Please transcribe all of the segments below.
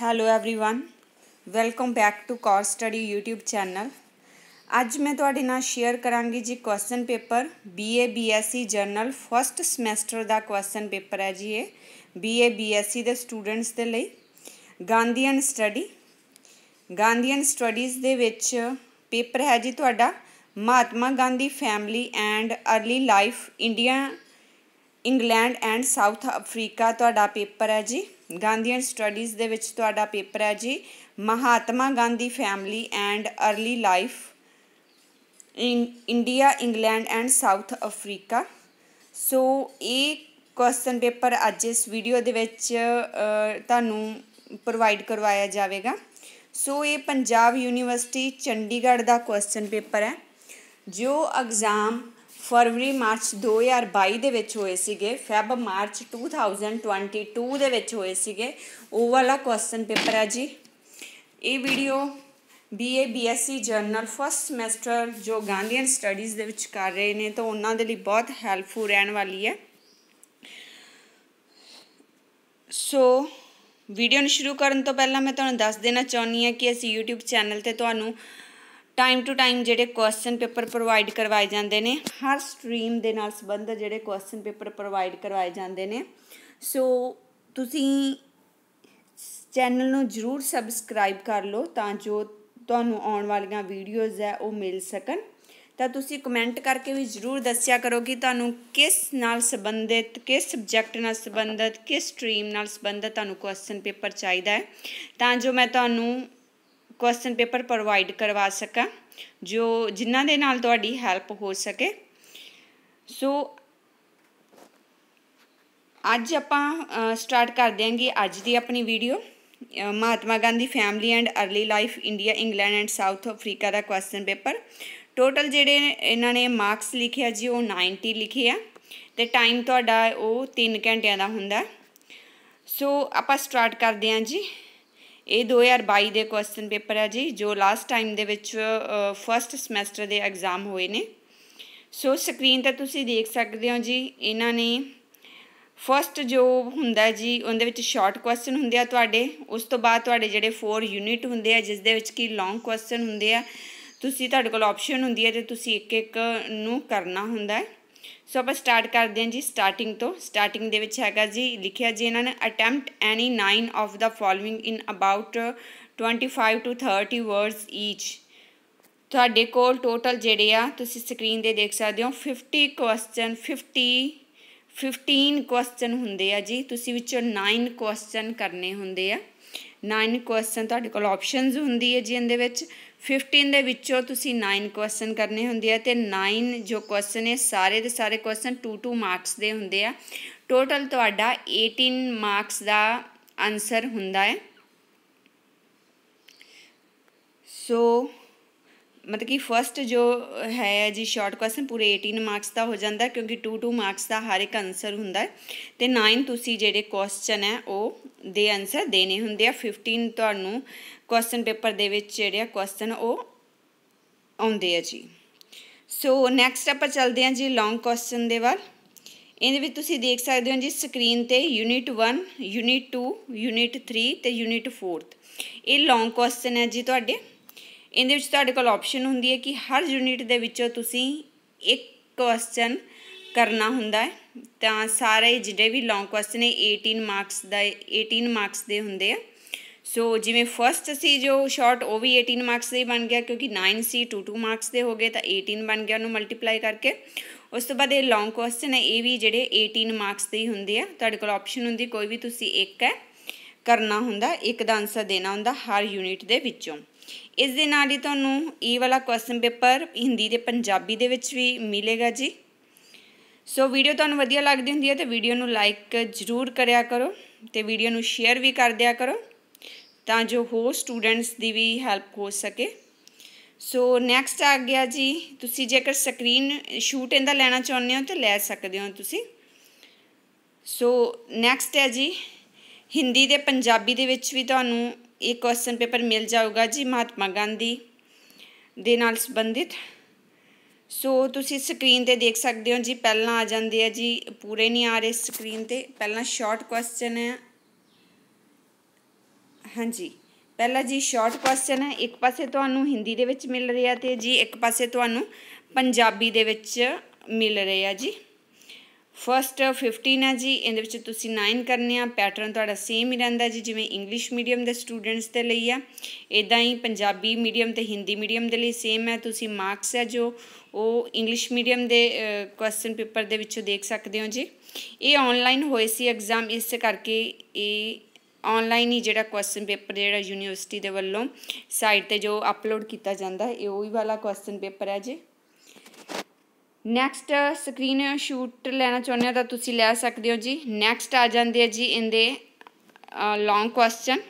hello everyone welcome back to core study YouTube channel ਅੱਜ ਮੈਂ ਤੁਹਾਡੇ ਨਾਲ ਸ਼ੇਅਰ ਕਰਾਂਗੀ ਜੀ question paper BA BSc general first semester ਦਾ ਕੁਐਸਚਨ ਪੇਪਰ ਹੈ ਜੀ ਇਹ BA BSc ਦੇ ਸਟੂਡੈਂਟਸ ਦੇ ਲਈ ਗਾਂਧੀਅਨ ਸਟੱਡੀ ਗਾਂਧੀਅਨ ਸਟੱਡੀਜ਼ ਦੇ ਵਿੱਚ ਪੇਪਰ ਹੈ ਜੀ ਤੁਹਾਡਾ Mahatma Gandhi family and early life India England and South Africa ਤੁਹਾਡਾ ਪੇਪਰ ਹੈ ਜੀ ਗਾਂਧੀਅਨ ਸਟੱਡੀਜ਼ ਦੇ ਵਿੱਚ ਤੁਹਾਡਾ ਪੇਪਰ ਹੈ ਜੀ Mahatma Gandhi family and early life in India England and South Africa so ਇਹ ਕੁਐਸਚਨ ਪੇਪਰ ਅੱਜ ਇਸ ਵੀਡੀਓ ਦੇ ਵਿੱਚ ਤੁਹਾਨੂੰ ਪ੍ਰੋਵਾਈਡ ਕਰਵਾਇਆ ਜਾਵੇਗਾ ਸੋ ਇਹ ਪੰਜਾਬ ਯੂਨੀਵਰਸਿਟੀ ਚੰਡੀਗੜ੍ਹ ਦਾ ਕੁਐਸਚਨ ਪੇਪਰ ਹੈ ਜੋ ਐਗਜ਼ਾਮ ਫਰਵਰੀ ਮਾਰਚ 2022 ਦੇ ਵਿੱਚ ਹੋਏ ਸੀਗੇ ਫੈਬ ਮਾਰਚ 2022 ਦੇ ਵਿੱਚ ਹੋਏ ਸੀਗੇ ਉਹ ਵਾਲਾ ਕੁਐਸਚਨ ਪੇਪਰ ਹੈ ਜੀ ਇਹ video BA BSc general first semester ਜੋ ਗਾਂਧੀਅਨ ਸਟੱਡੀਜ਼ ਦੇ ਵਿੱਚ ਕਰ ਰਹੇ ਨੇ ਤਾਂ ਉਹਨਾਂ ਦੇ ਲਈ ਬਹੁਤ ਹੈਲਪਫੁਲ ਰਹਿਣ ਵਾਲੀ ਹੈ ਸੋ ਵੀਡੀਓ ਨੂੰ ਸ਼ੁਰੂ ਕਰਨ ਤੋਂ ਪਹਿਲਾਂ ਮੈਂ ਤੁਹਾਨੂੰ ਦੱਸ ਦੇਣਾ ਚਾਹੁੰਦੀ ਹਾਂ ਕਿ ਅਸੀਂ YouTube ਚੈਨਲ ਤੇ ਤੁਹਾਨੂੰ ਟਾਈਮ ਟੂ ਟਾਈਮ ਜਿਹੜੇ ਕੁਐਸਚਨ ਪੇਪਰ ਪ੍ਰੋਵਾਈਡ ਕਰਵਾਏ ਜਾਂਦੇ ਨੇ ਹਰ ਸਟਰੀਮ ਦੇ ਨਾਲ ਸੰਬੰਧ ਜਿਹੜੇ ਕੁਐਸਚਨ ਪੇਪਰ ਪ੍ਰੋਵਾਈਡ ਕਰਵਾਏ ਜਾਂਦੇ ਨੇ ਸੋ ਤੁਸੀਂ ਚੈਨਲ ਨੂੰ ਜਰੂਰ ਸਬਸਕ੍ਰਾਈਬ ਕਰ ਲਓ ਤਾਂ ਜੋ ਤੁਹਾਨੂੰ ਆਉਣ ਵਾਲੀਆਂ ਵੀਡੀਓਜ਼ ਹੈ ਉਹ ਮਿਲ ਸਕਣ ਤਾਂ ਤੁਸੀਂ ਕਮੈਂਟ ਕਰਕੇ ਵੀ ਜਰੂਰ ਦੱਸਿਆ ਕਰੋ ਕਿ ਤੁਹਾਨੂੰ ਕਿਸ ਨਾਲ ਸੰਬੰਧਿਤ ਕਿਸ ਸਬਜੈਕਟ ਨਾਲ ਸੰਬੰਧਿਤ ਕਿਸ ਸਟਰੀਮ ਨਾਲ ਸੰਬੰਧਿਤ ਤੁਹਾਨੂੰ ਕੁਐਸਚਨ ਪੇਪਰ ਚਾਹੀਦਾ ਹੈ ਤਾਂ ਜੋ ਮੈਂ ਤੁਹਾਨੂੰ ਕੁਐਸਚਨ ਪੇਪਰ ਪ੍ਰੋਵਾਈਡ ਕਰਵਾ ਸਕਾਂ ਜੋ ਜਿਨ੍ਹਾਂ ਦੇ ਨਾਲ ਤੁਹਾਡੀ ਹੈਲਪ ਹੋ ਸਕੇ ਸੋ ਅੱਜ ਆਪਾਂ ਸਟਾਰਟ ਕਰ ਦਿਆਂਗੇ ਅੱਜ ਦੀ ਆਪਣੀ video Mahatma Gandhi family and early life India England and South Africa ਦਾ ਕੁਐਸਚਨ ਪੇਪਰ ਟੋਟਲ ਜਿਹੜੇ ਇਹਨਾਂ ਨੇ ਮਾਰਕਸ ਲਿਖਿਆ ਜੀ ਉਹ 90 ਲਿਖੇ ਆ ਤੇ ਟਾਈਮ ਤੁਹਾਡਾ ਉਹ 3 ਘੰਟਿਆਂ ਦਾ ਹੁੰਦਾ ਸੋ ਆਪਾਂ ਸਟਾਰਟ ਕਰਦੇ ਆਂ ਜੀ ਇਹ 2022 ਦੇ ਕੁਐਸਚਨ ਪੇਪਰ ਹੈ ਜੀ ਜੋ ਲਾਸਟ ਟਾਈਮ ਦੇ ਵਿੱਚ ਫਰਸਟ ਸਮੈਸਟਰ ਦੇ ਐਗਜ਼ਾਮ ਹੋਏ ਨੇ ਸੋ ਸਕਰੀਨ ਤੇ ਤੁਸੀਂ ਦੇਖ ਸਕਦੇ ਹੋ ਜੀ ਇਹਨਾਂ ਨੇ ਫਰਸਟ ਜੋ ਹੁੰਦਾ ਜੀ ਉਹਦੇ ਵਿੱਚ ਸ਼ਾਰਟ ਕੁਐਸਚਨ ਹੁੰਦੇ ਆ ਤੁਹਾਡੇ ਉਸ ਤੋਂ ਬਾਅਦ ਤੁਹਾਡੇ ਜਿਹੜੇ 4 ਯੂਨਿਟ ਹੁੰਦੇ ਆ ਜਿਸ ਦੇ ਵਿੱਚ ਕੀ ਲੌਂਗ ਕੁਐਸਚਨ ਹੁੰਦੇ ਆ ਤੁਸੀਂ ਤੁਹਾਡੇ ਕੋਲ ਆਪਸ਼ਨ ਹੁੰਦੀ ਹੈ ਤੇ ਤੁਸੀਂ ਇੱਕ ਇੱਕ ਨੂੰ ਕਰਨਾ ਹੁੰਦਾ ਹੈ ਸੋ ਆਪਾਂ ਸਟਾਰਟ ਕਰਦੇ ਹਾਂ ਜੀ ਸਟਾਰਟਿੰਗ ਤੋਂ ਸਟਾਰਟਿੰਗ ਦੇ ਵਿੱਚ ਹੈਗਾ ਜੀ ਲਿਖਿਆ ਜੀ ਇਹਨਾਂ ਨੇ attempt any 9 of the following in about 25 to 30 words each ਤੁਹਾਡੇ ਕੋਲ ਟੋਟਲ ਜਿਹੜੇ ਆ ਤੁਸੀਂ ਸਕਰੀਨ ਦੇ ਦੇਖ ਸਕਦੇ ਹੋ 50 ਕੁਐਸਚਨ 50 15 ਕੁਐਸਚਨ ਹੁੰਦੇ ਆ ਜੀ ਤੁਸੀਂ ਵਿੱਚੋਂ 9 ਕੁਐਸਚਨ ਕਰਨੇ ਹੁੰਦੇ ਆ 9 ਕੁਐਸਚਨ ਤੁਹਾਡੇ ਕੋਲ ਆਪਸ਼ਨਸ ਹੁੰਦੀ ਹੈ ਜੀ ਇਹਦੇ ਵਿੱਚ 15 ਦੇ ਵਿੱਚੋਂ ਤੁਸੀਂ 9 ਕੁਐਸਚਨ ਕਰਨੇ ਹੁੰਦੇ ਆ ਤੇ 9 ਜੋ ਕੁਐਸਚਨ ਹੈ ਸਾਰੇ ਦੇ ਸਾਰੇ ਕੁਐਸਚਨ 2 2 ਮਾਰਕਸ ਦੇ ਹੁੰਦੇ ਆ ਟੋਟਲ ਤੁਹਾਡਾ 18 ਮਾਰਕਸ ਦਾ ਆਨਸਰ ਹੁੰਦਾ ਹੈ ਸੋ ਮਤਲਬ ਕਿ ਫਰਸਟ ਜੋ ਹੈ ਜੀ ਸ਼ਾਰਟ ਕੁਐਸਚਨ ਪੂਰੇ 18 ਮਾਰਕਸ ਦਾ ਹੋ ਜਾਂਦਾ ਕਿਉਂਕਿ 2 2 ਮਾਰਕਸ ਦਾ ਹਰ ਇੱਕ ਆਨਸਰ ਹੁੰਦਾ ਤੇ 9 ਤੁਸੀਂ ਜਿਹੜੇ ਕੁਐਸਚਨ ਹੈ ਉਹ ਦੇ ਆਨਸਰ ਦੇਣੇ ਹੁੰਦੇ ਆ 15 ਤੁਹਾਨੂੰ ਕੁਐਸਚਨ ਪੇਪਰ ਦੇ ਵਿੱਚ ਜਿਹੜੇ ਆ ਕੁਐਸਚਨ ਉਹ ਆਉਂਦੇ ਆ ਜੀ ਸੋ ਨੈਕਸਟ ਆਪਾਂ ਚੱਲਦੇ ਆ ਜੀ ਲੌਂਗ ਕੁਐਸਚਨ ਦੇ ਵੱਲ ਇਹਦੇ ਵਿੱਚ ਤੁਸੀਂ ਦੇਖ ਸਕਦੇ ਹੋ ਜੀ ਸਕਰੀਨ ਤੇ ਯੂਨਿਟ 1 ਯੂਨਿਟ 2 ਯੂਨਿਟ 3 ਤੇ ਯੂਨਿਟ 4 ਇਹ ਲੌਂਗ ਕੁਐਸਚਨ ਹੈ ਜੀ ਤੁਹਾਡੇ ਇਹਦੇ ਵਿੱਚ ਤੁਹਾਡੇ ਕੋਲ ਆਪਸ਼ਨ ਹੁੰਦੀ ਹੈ ਕਿ ਹਰ ਯੂਨਿਟ ਦੇ ਵਿੱਚੋਂ ਤੁਸੀਂ ਇੱਕ ਕੁਐਸਚਨ ਕਰਨਾ ਹੁੰਦਾ ਹੈ ਤਾਂ ਸਾਰੇ ਜਿਹੜੇ ਵੀ ਲੌਂਗ ਕੁਐਸਚਨ ਹੈ 18 ਮਾਰਕਸ ਦਾ 18 ਮਾਰਕਸ ਦੇ ਹੁੰਦੇ ਆ ਸੋ ਜਿਵੇਂ ਫਰਸਟ ਸੀ ਜੋ ਸ਼ਾਰਟ ਉਹ ਵੀ 18 ਮਾਰਕਸ ਦੇ ਬਣ ਗਿਆ ਕਿਉਂਕਿ 9 ਸੀ 2 2 ਮਾਰਕਸ ਦੇ ਹੋ ਗਏ ਤਾਂ 18 ਬਣ ਗਿਆ ਉਹਨੂੰ ਮਲਟੀਪਲਾਈ ਕਰਕੇ ਉਸ ਤੋਂ ਬਾਅਦ ਇਹ ਲੌਂਗ ਕੁਐਸਚਨ ਹੈ ਇਹ ਵੀ ਜਿਹੜੇ 18 ਮਾਰਕਸ ਦੇ ਹੀ ਹੁੰਦੇ ਆ ਤੁਹਾਡੇ ਕੋਲ ਆਪਸ਼ਨ ਹੁੰਦੀ ਕੋਈ ਵੀ ਤੁਸੀਂ ਇੱਕ ਹੈ ਕਰਨਾ ਹੁੰਦਾ ਇੱਕ ਦਾ ਆਨਸਰ ਦੇਣਾ ਹੁੰਦਾ ਹਰ ਯੂਨਿਟ ਦੇ ਵਿੱਚੋਂ ਇਸ ਦੇ ਨਾਲ ਹੀ ਤੁਹਾਨੂੰ ਈ ਵਾਲਾ ਕੁਐਸਚਨ ਪੇਪਰ ਹਿੰਦੀ ਤੇ ਪੰਜਾਬੀ ਦੇ ਵਿੱਚ ਵੀ ਮਿਲੇਗਾ ਜੀ ਸੋ ਵੀਡੀਓ ਤੁਹਾਨੂੰ ਵਧੀਆ ਲੱਗਦੀ ਹੁੰਦੀ ਹੈ ਤੇ ਵੀਡੀਓ ਨੂੰ ਲਾਈਕ ਜ਼ਰੂਰ ਕਰਿਆ ਕਰੋ ਤੇ ਵੀਡੀਓ ਨੂੰ ਸ਼ੇਅਰ ਵੀ ਕਰ ਦਿਆ ਕਰੋ ਤਾਂ ਜੋ ਹੋਰ ਸਟੂਡੈਂਟਸ ਦੀ ਵੀ ਹੈਲਪ ਹੋ ਸਕੇ ਸੋ ਨੈਕਸਟ ਆ ਗਿਆ ਜੀ ਤੁਸੀਂ ਜੇਕਰ ਸਕਰੀਨ ਸ਼ੂਟ ਇਹਦਾ ਲੈਣਾ ਚਾਹੁੰਦੇ ਹੋ ਤਾਂ ਲੈ ਸਕਦੇ ਹੋ ਤੁਸੀਂ ਸੋ ਨੈਕਸਟ ਹੈ ਜੀ ਹਿੰਦੀ ਤੇ ਪੰਜਾਬੀ ਦੇ ਵਿੱਚ ਵੀ ਤੁਹਾਨੂੰ ਇਹ ਕੁਐਸਚਨ ਪੇਪਰ ਮਿਲ ਜਾਊਗਾ ਜੀ ਮਹਾਤਮਾ ਗਾਂਧੀ ਦੇ ਨਾਲ ਸੰਬੰਧਿਤ ਸੋ ਤੁਸੀਂ ਸਕਰੀਨ ਤੇ ਦੇਖ ਸਕਦੇ ਹੋ ਜੀ ਪਹਿਲਾਂ ਆ ਜਾਂਦੇ ਆ ਜੀ ਪੂਰੇ ਨਹੀਂ ਆ ਰਹੇ ਸਕਰੀਨ ਤੇ ਪਹਿਲਾਂ ਸ਼ਾਰਟ ਕੁਐਸਚਨ ਹੈ ਹਾਂਜੀ ਪਹਿਲਾ ਜੀ ਸ਼ਾਰਟ ਕੁਐਸਚਨ ਹੈ ਇੱਕ ਪਾਸੇ ਤੁਹਾਨੂੰ ਹਿੰਦੀ ਦੇ ਵਿੱਚ ਮਿਲ ਰਿਹਾ ਤੇ ਜੀ ਇੱਕ ਪਾਸੇ ਤੁਹਾਨੂੰ ਪੰਜਾਬੀ ਦੇ ਵਿੱਚ ਮਿਲ ਰਿਹਾ ਜੀ ਫਸਟ 15 ਆ ਜੀ ਇਹਦੇ ਵਿੱਚ ਤੁਸੀਂ 9 ਕਰਨੇ ਆ ਪੈਟਰਨ ਤੁਹਾਡਾ ਸੇਮ ਹੀ ਰਹਿੰਦਾ ਜੀ ਜਿਵੇਂ ਇੰਗਲਿਸ਼ ਮੀਡੀਅਮ ਦੇ ਸਟੂਡੈਂਟਸ ਦੇ ਲਈ ਆ ਇਦਾਂ ਹੀ ਪੰਜਾਬੀ ਮੀਡੀਅਮ ਤੇ ਹਿੰਦੀ ਮੀਡੀਅਮ ਦੇ ਲਈ ਸੇਮ ਹੈ ਤੁਸੀਂ ਮਾਰਕਸ ਹੈ ਜੋ ਉਹ ਇੰਗਲਿਸ਼ ਮੀਡੀਅਮ ਦੇ ਕੁਐਸਚਨ ਪੇਪਰ ਦੇ ਵਿੱਚੋਂ ਦੇਖ ਸਕਦੇ ਹੋ ਜੀ ਇਹ ਆਨਲਾਈਨ ਹੋਏ ਸੀ ਐਗਜ਼ਾਮ ਇਸ ਕਰਕੇ ਇਹ ਆਨਲਾਈਨ ਹੀ ਜਿਹੜਾ ਕੁਐਸਚਨ ਪੇਪਰ ਜਿਹੜਾ ਯੂਨੀਵਰਸਿਟੀ ਦੇ ਵੱਲੋਂ ਸਾਈਟ ਤੇ ਜੋ ਅਪਲੋਡ ਕੀਤਾ ਜਾਂਦਾ ਹੈ ਇਹ ਉਹੀ ਵਾਲਾ ਕੁਐਸਚਨ ਪੇਪਰ ਹੈ ਜੀ ਨੈਕਸਟ ਸਕਰੀਨ ਸ਼ੂਟ ਲੈਣਾ ਚਾਹੁੰਦੇ ਹੋ ਤਾਂ ਤੁਸੀਂ ਲੈ ਸਕਦੇ ਹੋ ਜੀ ਨੈਕਸਟ ਆ ਜਾਂਦੇ ਆ ਜੀ ਇਹਦੇ ਲੌਂਗ ਕੁਐਸਚਨ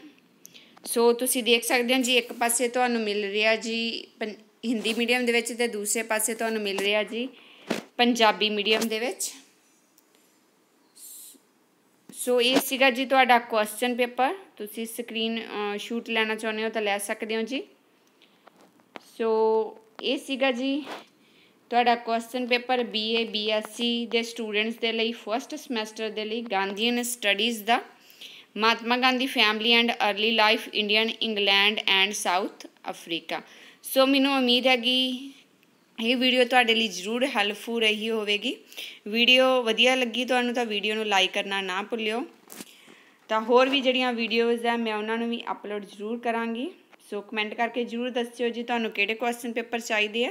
ਸੋ ਤੁਸੀਂ ਦੇਖ ਸਕਦੇ ਹੋ ਜੀ ਇੱਕ ਪਾਸੇ ਤੁਹਾਨੂੰ ਮਿਲ ਰਿਹਾ ਜੀ ਹਿੰਦੀ ਮੀਡੀਅਮ ਦੇ ਵਿੱਚ ਤੇ ਦੂਸਰੇ ਪਾਸੇ ਤੁਹਾਨੂੰ ਮਿਲ ਰਿਹਾ ਜੀ ਪੰਜਾਬੀ ਮੀਡੀਅਮ ਦੇ ਵਿੱਚ ਸੋ ਇਹ ਸੀਗਾ ਜੀ ਤੁਹਾਡਾ ਕੁਐਸਚਨ ਪੇਪਰ ਤੁਸੀਂ ਸਕਰੀਨ ਸ਼ੂਟ ਲੈਣਾ ਚਾਹੁੰਦੇ ਹੋ ਤਾਂ ਲੈ ਸਕਦੇ ਹੋ ਜੀ ਸੋ ਇਹ ਸੀਗਾ ਜੀ ਤੁਹਾਡਾ ਕੁਐਸਚਨ ਪੇਪਰ BA BSc ਦੇ ਸਟੂਡੈਂਟਸ ਦੇ ਲਈ ਫਰਸਟ ਸਮੈਸਟਰ ਦੇ ਲਈ ਗਾਂਧੀਅਨ ਸਟੱਡੀਜ਼ ਦਾ Mahatma Gandhi family and early life Indian England and South Africa so ਮੈਨੂੰ ਉਮੀਦ ਹੈ ਕਿ ਇਹ ਵੀਡੀਓ ਤੁਹਾਡੇ ਲਈ ਜ਼ਰੂਰ ਹੈਲਪਫੁਲ ਰਹੀ ਹੋਵੇਗੀ ਵੀਡੀਓ ਵਧੀਆ ਲੱਗੀ ਤੁਹਾਨੂੰ ਤਾਂ ਵੀਡੀਓ ਨੂੰ ਲਾਈਕ ਕਰਨਾ ਨਾ ਭੁੱਲਿਓ ਤਾਂ ਹੋਰ ਵੀ ਜਿਹੜੀਆਂ ਵੀਡੀਓਜ਼ ਆ ਮੈਂ ਉਹਨਾਂ ਨੂੰ ਵੀ ਅਪਲੋਡ ਜ਼ਰੂਰ ਕਰਾਂਗੀ ਸੋ ਕਮੈਂਟ ਕਰਕੇ ਜ਼ਰੂਰ ਦੱਸਿਓ ਜੀ ਤੁਹਾਨੂੰ ਕਿਹੜੇ ਕੁਐਸਚਨ ਪੇਪਰ ਚਾਹੀਦੇ ਆ